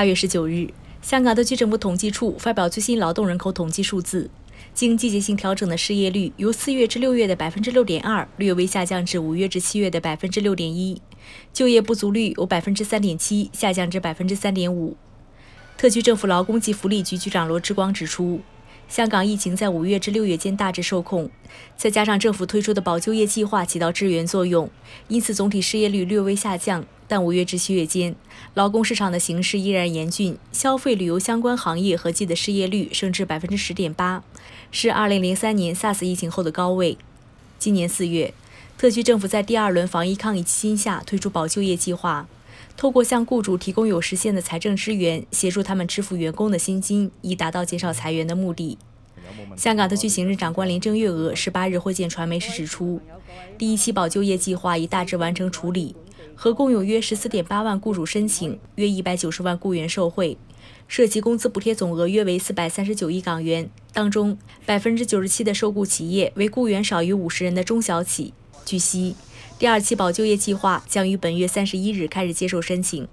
八月十九日，香港特区政府统计处发表最新劳动人口统计数字，经季节性调整的失业率由四月至六月的百分之六点二略微下降至五月至七月的百分之六点一，就业不足率由百分之三点七下降至百分之三点五。特区政府劳工及福利局局长罗志光指出，香港疫情在五月至六月间大致受控，再加上政府推出的保就业计划起到支援作用，因此总体失业率略微下降。但五月至七月间，劳工市场的形势依然严峻，消费、旅游相关行业合计的失业率升至百分之十点八，是二零零三年 SARS 疫情后的高位。今年四月，特区政府在第二轮防疫抗疫基金下推出保就业计划，透过向雇主提供有实现的财政支援，协助他们支付员工的薪金，以达到减少裁员的目的。香港特区行政长官林郑月娥十八日会见传媒时指出，第一期保就业计划已大致完成处理。合共有约十四点八万雇主申请，约一百九十万雇员受惠，涉及工资补贴总额约为四百三十九亿港元。当中，百分之九十七的受雇企业为雇员少于五十人的中小企业。据悉，第二期保就业计划将于本月三十一日开始接受申请。